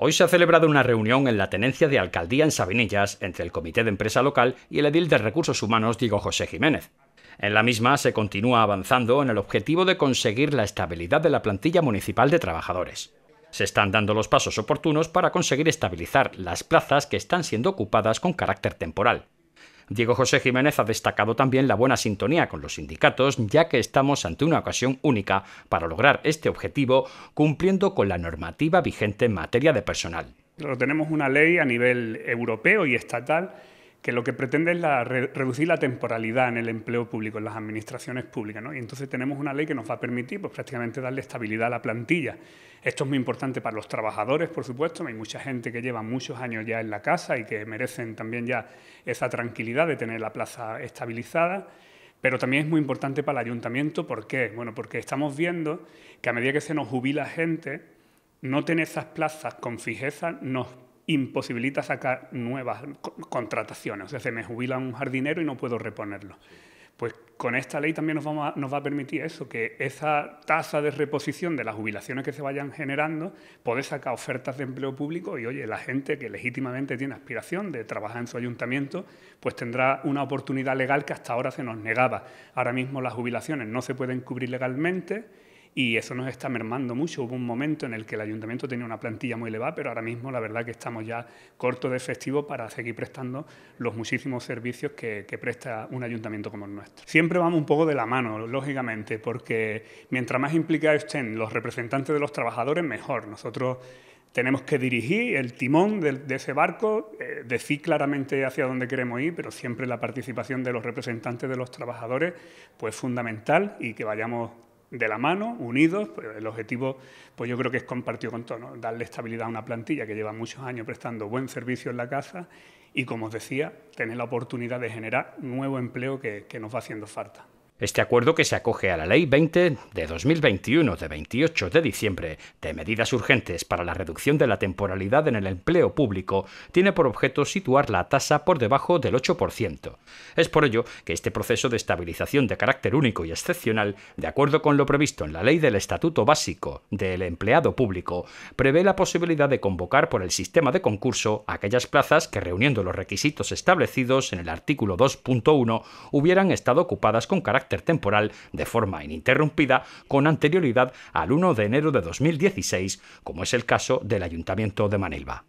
Hoy se ha celebrado una reunión en la Tenencia de Alcaldía en Sabinillas entre el Comité de Empresa Local y el edil de Recursos Humanos Diego José Jiménez. En la misma se continúa avanzando en el objetivo de conseguir la estabilidad de la plantilla municipal de trabajadores. Se están dando los pasos oportunos para conseguir estabilizar las plazas que están siendo ocupadas con carácter temporal, Diego José Jiménez ha destacado también la buena sintonía con los sindicatos, ya que estamos ante una ocasión única para lograr este objetivo cumpliendo con la normativa vigente en materia de personal. Tenemos una ley a nivel europeo y estatal que lo que pretende es reducir la temporalidad en el empleo público, en las administraciones públicas. Y entonces tenemos una ley que nos va a permitir pues, prácticamente darle estabilidad a la plantilla. Esto es muy importante para los trabajadores, por supuesto. Hay mucha gente que lleva muchos años ya en la casa y que merecen también ya esa tranquilidad de tener la plaza estabilizada. Pero también es muy importante para el ayuntamiento. ¿Por qué? Bueno, porque estamos viendo que a medida que se nos jubila gente, no tener esas plazas con fijeza nos imposibilita sacar nuevas contrataciones. O sea, se me jubila un jardinero y no puedo reponerlo. Pues con esta ley también nos, nos va a permitir eso, que esa tasa de reposición de las jubilaciones que se vayan generando, poder sacar ofertas de empleo público y, oye, la gente que legítimamente tiene aspiración de trabajar en su ayuntamiento, pues tendrá una oportunidad legal que hasta ahora se nos negaba. Ahora mismo las jubilaciones no se pueden cubrir legalmente y eso nos está mermando mucho. Hubo un momento en el que el ayuntamiento tenía una plantilla muy elevada, pero ahora mismo la verdad que estamos ya cortos de efectivo para seguir prestando los muchísimos servicios que, presta un ayuntamiento como el nuestro. Siempre vamos un poco de la mano, lógicamente, porque mientras más implicados estén los representantes de los trabajadores, mejor. Nosotros tenemos que dirigir el timón de, ese barco, eh, decir claramente hacia dónde queremos ir, pero siempre la participación de los representantes de los trabajadores pues fundamental y que vayamos de la mano, unidos. Pues, el objetivo, pues yo creo que es compartido con todos, darle estabilidad a una plantilla que lleva muchos años prestando buen servicio en la casa y, como os decía, tener la oportunidad de generar nuevo empleo que nos va haciendo falta. Este acuerdo que se acoge a la Ley 20 de 2021 de 28 de diciembre de medidas urgentes para la reducción de la temporalidad en el empleo público tiene por objeto situar la tasa por debajo del 8%. Es por ello que este proceso de estabilización de carácter único y excepcional, de acuerdo con lo previsto en la Ley del Estatuto Básico del Empleado Público, prevé la posibilidad de convocar por el sistema de concurso aquellas plazas que reuniendo los requisitos establecidos en el artículo 2.1 hubieran estado ocupadas con carácter temporal de forma ininterrumpida con anterioridad al 1 de enero de 2016, como es el caso del Ayuntamiento de Manilva.